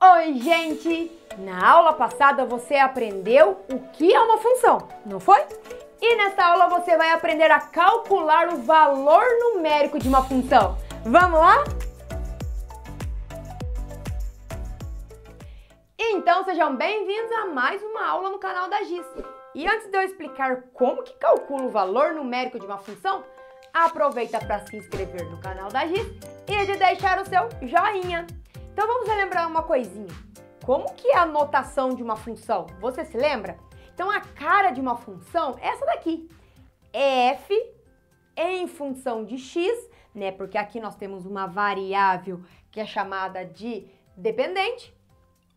Oi, gente! Na aula passada você aprendeu o que é uma função, não foi? E nesta aula você vai aprender a calcular o valor numérico de uma função. Vamos lá? Então sejam bem-vindos a mais uma aula no canal da GIS. E antes de eu explicar como que calcula o valor numérico de uma função, aproveita para se inscrever no canal da GIS e de deixar o seu joinha. Então vamos lembrar uma coisinha. Como que é a notação de uma função? Você se lembra? Então a cara de uma função é essa daqui. f em função de x, né? Porque aqui nós temos uma variável que é chamada de dependente,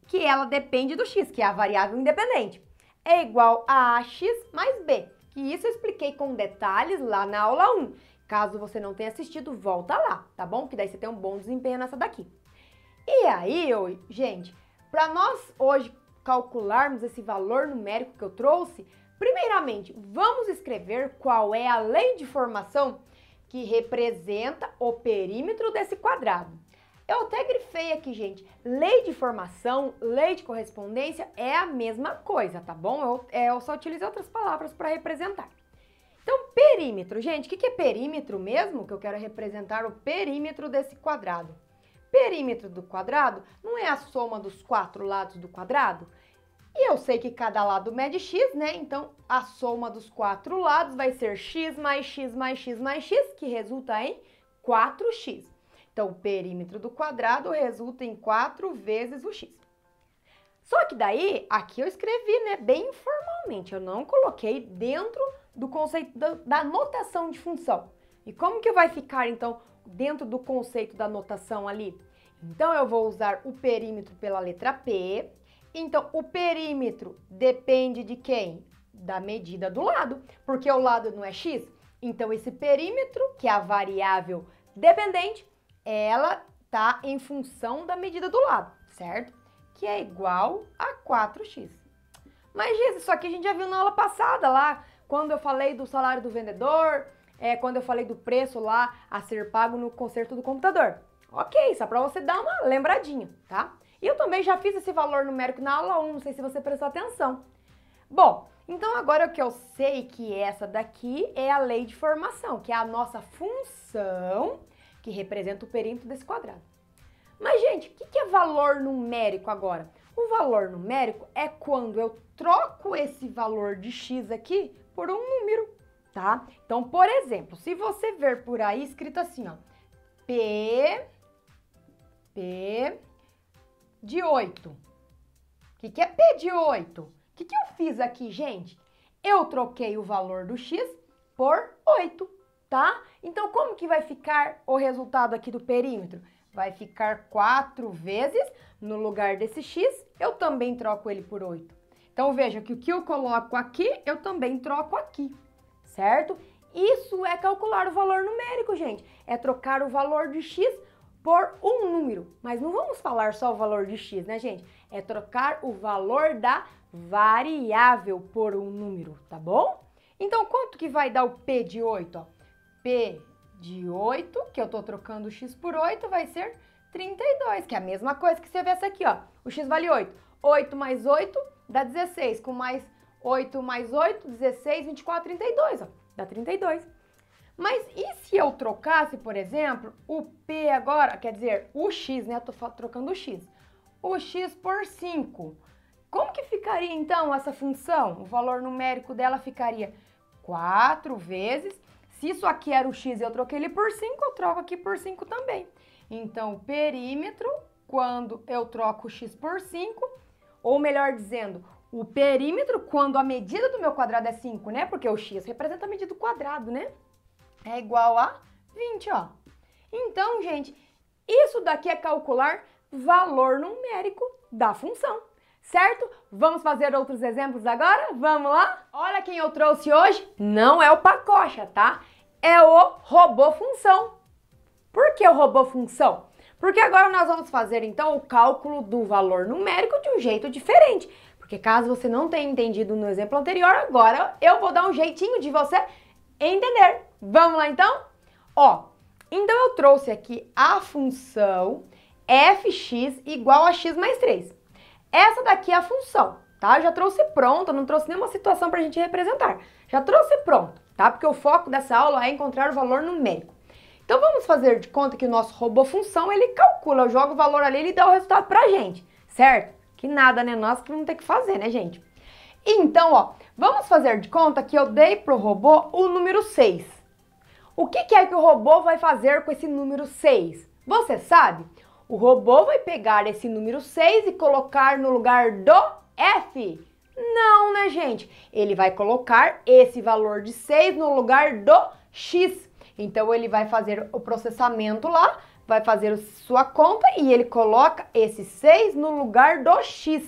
que ela depende do x, que é a variável independente. É igual a ax mais b, que isso eu expliquei com detalhes lá na aula 1. Caso você não tenha assistido, volta lá, tá bom? Que daí você tem um bom desempenho nessa daqui. E aí, gente, para nós hoje calcularmos esse valor numérico que eu trouxe, primeiramente, vamos escrever qual é a lei de formação que representa o perímetro desse quadrado. Eu até grifei aqui, gente. Lei de formação, lei de correspondência é a mesma coisa, tá bom? Eu, é, eu só utilizei outras palavras para representar. Então, perímetro, gente, o que, que é perímetro mesmo? Que eu quero representar o perímetro desse quadrado. Perímetro do quadrado não é a soma dos quatro lados do quadrado? E eu sei que cada lado mede x, né? Então, a soma dos quatro lados vai ser x mais x mais x mais x, que resulta em 4x. Então, o perímetro do quadrado resulta em 4 vezes o x. Só que daí, aqui eu escrevi, né, bem informalmente, eu não coloquei dentro do conceito da, da notação de função. E como que vai ficar então dentro do conceito da notação ali? Então eu vou usar o perímetro pela letra P. Então o perímetro depende de quem? Da medida do lado, porque o lado não é x. Então esse perímetro, que é a variável dependente, ela tá em função da medida do lado, certo? Que é igual a 4x. Mas, Giz, isso aqui a gente já viu na aula passada lá, quando eu falei do salário do vendedor, é, quando eu falei do preço lá a ser pago no conserto do computador. Ok, só para você dar uma lembradinha, tá? E eu também já fiz esse valor numérico na aula 1, não sei se você prestou atenção. Bom, então agora o que eu sei que é essa daqui é a lei de formação, que é a nossa função que representa o perímetro desse quadrado. Mas, gente, o que é valor numérico agora? O valor numérico é quando eu troco esse valor de x aqui por um número tá? Então, por exemplo, se você ver por aí escrito assim, ó, P, P de 8. O que, que é P de 8? O que, que eu fiz aqui, gente? Eu troquei o valor do X por 8, tá? Então, como que vai ficar o resultado aqui do perímetro? Vai ficar 4 vezes no lugar desse X, eu também troco ele por 8. Então, veja que o que eu coloco aqui, eu também troco aqui certo? Isso é calcular o valor numérico, gente. É trocar o valor de x por um número. Mas não vamos falar só o valor de x, né, gente? É trocar o valor da variável por um número, tá bom? Então, quanto que vai dar o P de 8? Ó? P de 8, que eu estou trocando o x por 8, vai ser 32, que é a mesma coisa que você vê essa aqui, ó. O x vale 8. 8 mais 8 dá 16, com mais 8 mais 8, 16, 24, 32, ó, dá 32. Mas e se eu trocasse, por exemplo, o P agora, quer dizer, o X, né? Eu tô trocando o X. O X por 5. Como que ficaria, então, essa função? O valor numérico dela ficaria 4 vezes. Se isso aqui era o X e eu troquei ele por 5, eu troco aqui por 5 também. Então, o perímetro, quando eu troco o X por 5, ou melhor dizendo, o perímetro, quando a medida do meu quadrado é 5, né? Porque o x representa a medida do quadrado, né? É igual a 20, ó. Então, gente, isso daqui é calcular valor numérico da função, certo? Vamos fazer outros exemplos agora? Vamos lá? Olha quem eu trouxe hoje. Não é o Pacocha, tá? É o robô função. Por que o robô função? Porque agora nós vamos fazer, então, o cálculo do valor numérico de um jeito diferente. Porque caso você não tenha entendido no exemplo anterior, agora eu vou dar um jeitinho de você entender. Vamos lá então? Ó, então eu trouxe aqui a função fx igual a x mais 3. Essa daqui é a função, tá? Eu já trouxe pronta, não trouxe nenhuma situação para a gente representar. Já trouxe pronto, tá? Porque o foco dessa aula é encontrar o valor numérico. Então vamos fazer de conta que o nosso robô função, ele calcula, joga o valor ali, ele dá o resultado para a gente, certo? Que nada, né? Nós que não tem que fazer, né, gente? Então, ó, vamos fazer de conta que eu dei pro robô o número 6. O que, que é que o robô vai fazer com esse número 6? Você sabe? O robô vai pegar esse número 6 e colocar no lugar do F. Não, né, gente? Ele vai colocar esse valor de 6 no lugar do X. Então, ele vai fazer o processamento lá vai fazer sua conta e ele coloca esse 6 no lugar do x,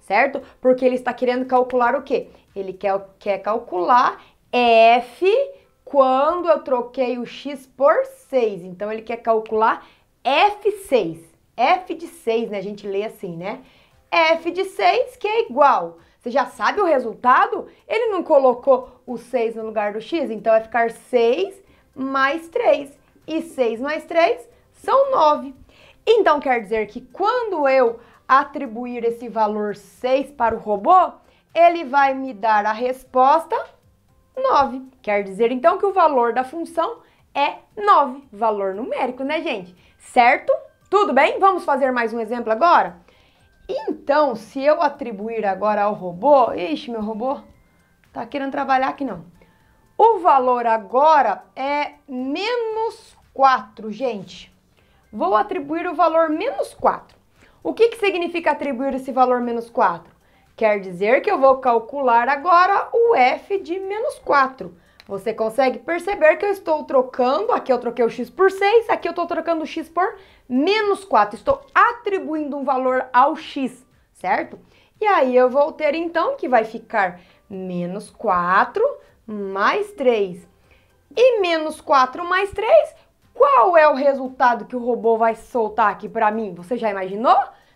certo? Porque ele está querendo calcular o quê? Ele quer, quer calcular f quando eu troquei o x por 6. Então, ele quer calcular f6. f de 6, né? A gente lê assim, né? f de 6 que é igual. Você já sabe o resultado? Ele não colocou o 6 no lugar do x, então vai ficar 6 mais 3. E 6 mais 3 são 9. Então quer dizer que quando eu atribuir esse valor 6 para o robô, ele vai me dar a resposta 9. Quer dizer então que o valor da função é 9, valor numérico, né, gente? Certo? Tudo bem? Vamos fazer mais um exemplo agora? Então, se eu atribuir agora ao robô, ixi, meu robô tá querendo trabalhar aqui não. O valor agora é menos 4, gente vou atribuir o valor menos 4. O que, que significa atribuir esse valor menos 4? Quer dizer que eu vou calcular agora o f de menos 4. Você consegue perceber que eu estou trocando, aqui eu troquei o x por 6, aqui eu estou trocando o x por menos 4. Estou atribuindo um valor ao x, certo? E aí eu vou ter então que vai ficar menos 4 mais 3. E menos 4 mais 3 qual é o resultado que o robô vai soltar aqui para mim? Você já imaginou?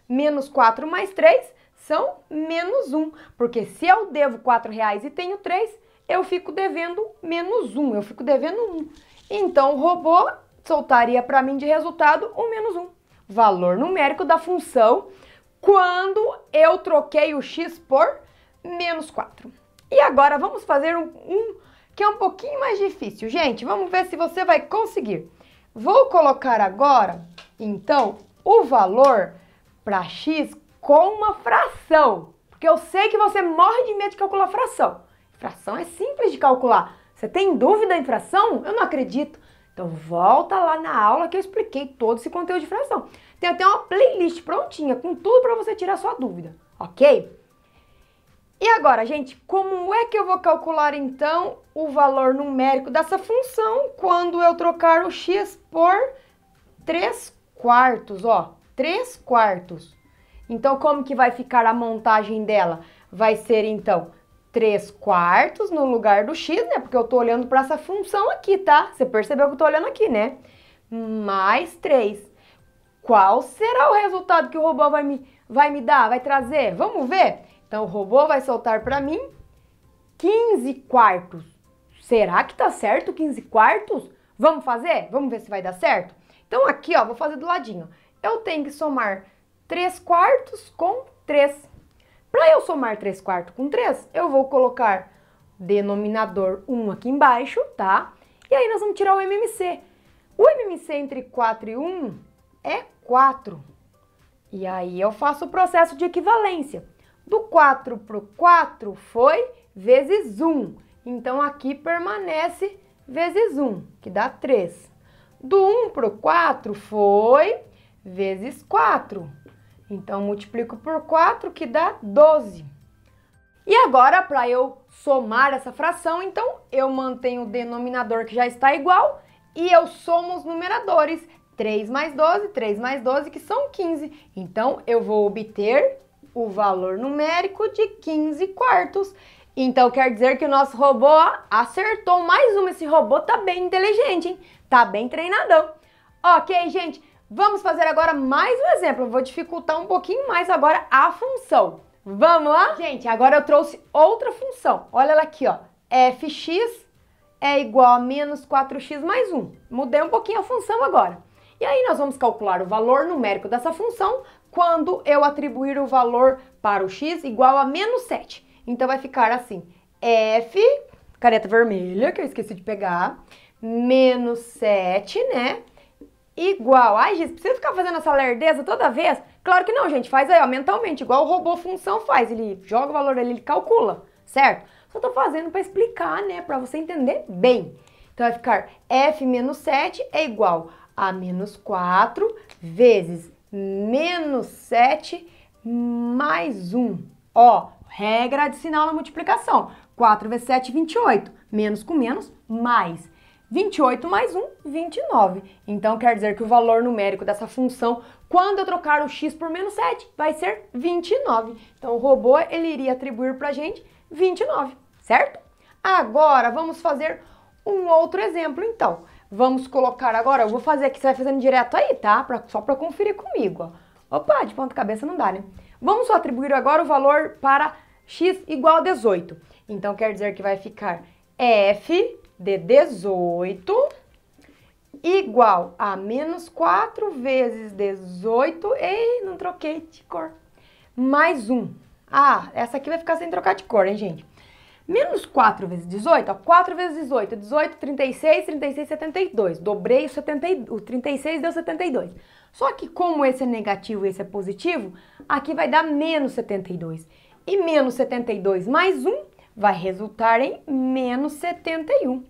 Menos 4 mais 3 são menos 1, porque se eu devo 4 reais e tenho 3, eu fico devendo menos 1, eu fico devendo 1. Então o robô soltaria para mim de resultado o menos 1, valor numérico da função quando eu troquei o x por menos 4. E agora vamos fazer um, um que é um pouquinho mais difícil. Gente, vamos ver se você vai conseguir. Vou colocar agora, então, o valor para x com uma fração, porque eu sei que você morre de medo de calcular fração. Fração é simples de calcular. Você tem dúvida em fração? Eu não acredito. Então volta lá na aula que eu expliquei todo esse conteúdo de fração. Tem até uma playlist prontinha com tudo para você tirar sua dúvida, ok? E agora, gente, como é que eu vou calcular então o valor numérico dessa função quando eu trocar o x por 3 quartos, ó, 3 quartos. Então, como que vai ficar a montagem dela? Vai ser, então, 3 quartos no lugar do x, né? Porque eu tô olhando para essa função aqui, tá? Você percebeu que eu tô olhando aqui, né? Mais 3. Qual será o resultado que o robô vai me, vai me dar, vai trazer? Vamos ver? Então, o robô vai soltar para mim 15 quartos. Será que tá certo 15 quartos? Vamos fazer? Vamos ver se vai dar certo? Então, aqui, ó, vou fazer do ladinho. Eu tenho que somar 3 quartos com 3. Para eu somar 3 quartos com 3, eu vou colocar denominador 1 aqui embaixo, tá? E aí nós vamos tirar o MMC. O MMC entre 4 e 1 é 4. E aí eu faço o processo de equivalência. Do 4 para o 4 foi vezes 1. Então, aqui permanece vezes 1, que dá 3. Do 1 para o 4 foi vezes 4. Então, multiplico por 4, que dá 12. E agora, para eu somar essa fração, então eu mantenho o denominador que já está igual e eu somo os numeradores. 3 mais 12, 3 mais 12, que são 15. Então, eu vou obter o valor numérico de 15 quartos. Então quer dizer que o nosso robô acertou mais uma. Esse robô tá bem inteligente, hein? Tá bem treinadão. Ok, gente, vamos fazer agora mais um exemplo. vou dificultar um pouquinho mais agora a função. Vamos lá? Gente, agora eu trouxe outra função. Olha ela aqui, ó. fx é igual a menos 4x mais 1. Mudei um pouquinho a função agora. E aí nós vamos calcular o valor numérico dessa função quando eu atribuir o valor para o x igual a menos 7. Então vai ficar assim, f, careta vermelha, que eu esqueci de pegar, menos 7, né? Igual. Ai, gente, precisa ficar fazendo essa lerdeza toda vez? Claro que não, gente. Faz aí, ó, mentalmente, igual o robô função faz. Ele joga o valor ali, ele calcula, certo? Só tô fazendo para explicar, né? Para você entender bem. Então vai ficar f menos 7 é igual a menos 4 vezes menos 7 mais 1. Ó, regra de sinal na multiplicação. 4 vezes 7, 28. Menos com menos, mais. 28 mais 1, 29. Então, quer dizer que o valor numérico dessa função, quando eu trocar o x por menos 7, vai ser 29. Então, o robô, ele iria atribuir para a gente 29, certo? Agora, vamos fazer um outro exemplo, então. Vamos colocar agora, eu vou fazer aqui, você vai fazendo direto aí, tá? Pra, só para conferir comigo, ó. Opa, de ponta cabeça não dá, né? Vamos só atribuir agora o valor para x igual a 18. Então, quer dizer que vai ficar f de 18 igual a menos 4 vezes 18. Ei, não troquei de cor. Mais um. Ah, essa aqui vai ficar sem trocar de cor, hein, gente? Menos 4 vezes 18, ó, 4 vezes 18, 18, 36, 36, 72. Dobrei o, 70, o 36, deu 72. Só que como esse é negativo e esse é positivo, aqui vai dar menos 72. E menos 72 mais 1 vai resultar em menos 71.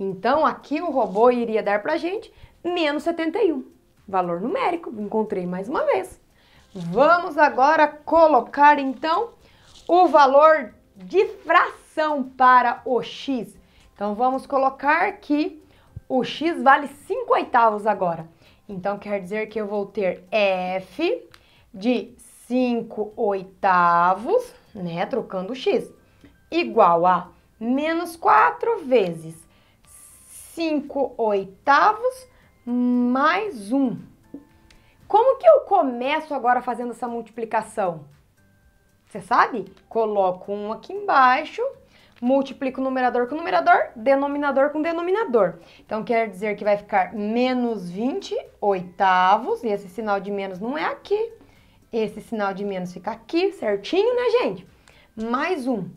Então, aqui o robô iria dar pra gente menos 71. Valor numérico, encontrei mais uma vez. Vamos agora colocar, então, o valor de fração fração para o x. Então, vamos colocar que o x vale 5 oitavos agora. Então, quer dizer que eu vou ter f de 5 oitavos, né, trocando o x, igual a menos 4 vezes 5 oitavos mais 1. Como que eu começo agora fazendo essa multiplicação? Você sabe? Coloco 1 aqui embaixo multiplica o numerador com o numerador, denominador com denominador. Então, quer dizer que vai ficar menos 20 oitavos, e esse sinal de menos não é aqui. Esse sinal de menos fica aqui, certinho, né, gente? Mais um.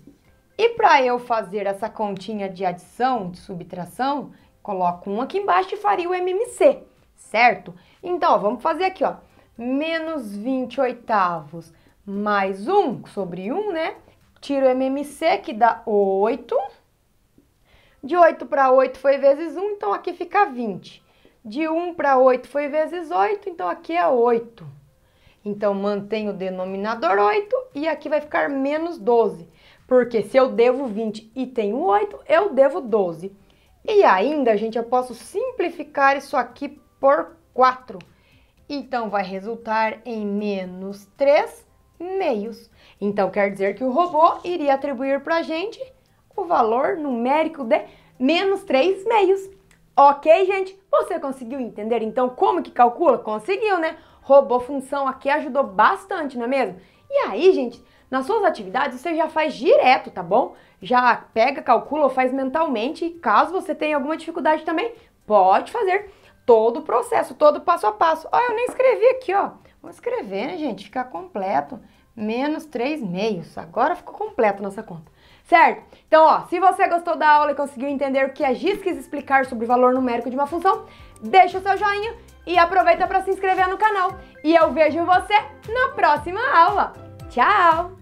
E para eu fazer essa continha de adição, de subtração, coloco um aqui embaixo e faria o MMC, certo? Então, ó, vamos fazer aqui, ó. Menos 20 oitavos mais 1 um, sobre 1, um, né? tiro o MMC, que dá 8. De 8 para 8 foi vezes 1, então aqui fica 20. De 1 para 8 foi vezes 8, então aqui é 8. Então, mantenho o denominador 8 e aqui vai ficar menos 12. Porque se eu devo 20 e tenho 8, eu devo 12. E ainda, gente, eu posso simplificar isso aqui por 4. Então, vai resultar em menos 3 meios. Então quer dizer que o robô iria atribuir para a gente o valor numérico de menos 3 meios. Ok, gente? Você conseguiu entender então como que calcula? Conseguiu, né? Robô função aqui ajudou bastante, não é mesmo? E aí, gente, nas suas atividades você já faz direto, tá bom? Já pega, calcula ou faz mentalmente. E caso você tenha alguma dificuldade também, pode fazer todo o processo, todo passo a passo. Ó, eu nem escrevi aqui, ó. Vamos escrever, né, gente? Ficar completo, menos 3 meios. Agora ficou completo nossa conta. Certo? Então, ó, se você gostou da aula e conseguiu entender o que a GIS quis explicar sobre o valor numérico de uma função, deixa o seu joinha e aproveita para se inscrever no canal. E eu vejo você na próxima aula. Tchau!